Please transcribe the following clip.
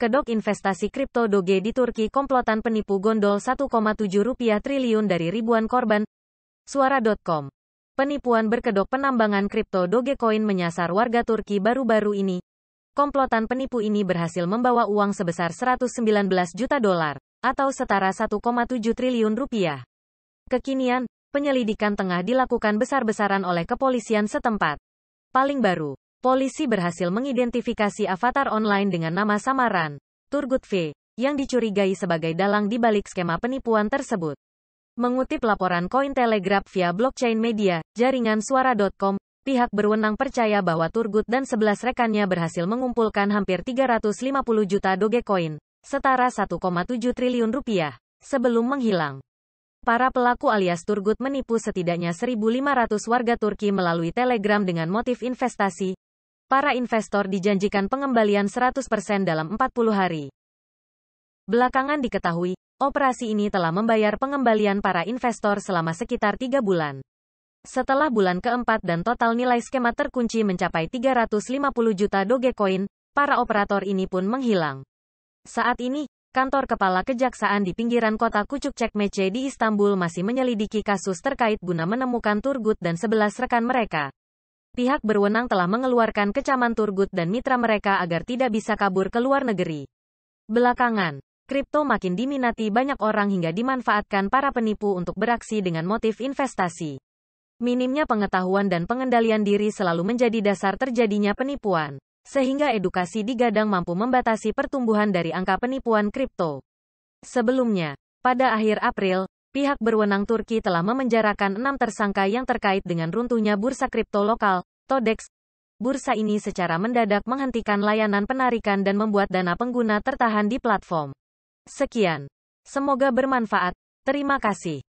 Kedok investasi kripto Doge di Turki komplotan penipu gondol 1,7 rupiah triliun dari ribuan korban. Suara.com Penipuan berkedok penambangan kripto Dogecoin menyasar warga Turki baru-baru ini. Komplotan penipu ini berhasil membawa uang sebesar 119 juta dolar, atau setara 1,7 triliun rupiah. Kekinian, penyelidikan tengah dilakukan besar-besaran oleh kepolisian setempat. Paling baru, Polisi berhasil mengidentifikasi avatar online dengan nama samaran, Turgut V, yang dicurigai sebagai dalang di balik skema penipuan tersebut. Mengutip laporan Cointelegraph via blockchain media, jaringan suara.com, pihak berwenang percaya bahwa Turgut dan 11 rekannya berhasil mengumpulkan hampir 350 juta Dogecoin, setara 1,7 triliun rupiah, sebelum menghilang. Para pelaku alias Turgut menipu setidaknya 1.500 warga Turki melalui Telegram dengan motif investasi, para investor dijanjikan pengembalian 100% dalam 40 hari. Belakangan diketahui, operasi ini telah membayar pengembalian para investor selama sekitar 3 bulan. Setelah bulan keempat dan total nilai skema terkunci mencapai 350 juta Dogecoin, para operator ini pun menghilang. Saat ini, kantor kepala kejaksaan di pinggiran kota Kucuk Cekmece di Istanbul masih menyelidiki kasus terkait guna menemukan Turgut dan 11 rekan mereka. Pihak berwenang telah mengeluarkan kecaman Turgut dan mitra mereka agar tidak bisa kabur ke luar negeri. Belakangan, kripto makin diminati banyak orang hingga dimanfaatkan para penipu untuk beraksi dengan motif investasi. Minimnya pengetahuan dan pengendalian diri selalu menjadi dasar terjadinya penipuan, sehingga edukasi digadang mampu membatasi pertumbuhan dari angka penipuan kripto. Sebelumnya, pada akhir April, pihak berwenang Turki telah memenjarakan enam tersangka yang terkait dengan runtuhnya bursa kripto lokal, Todex. Bursa ini secara mendadak menghentikan layanan penarikan dan membuat dana pengguna tertahan di platform. Sekian. Semoga bermanfaat. Terima kasih.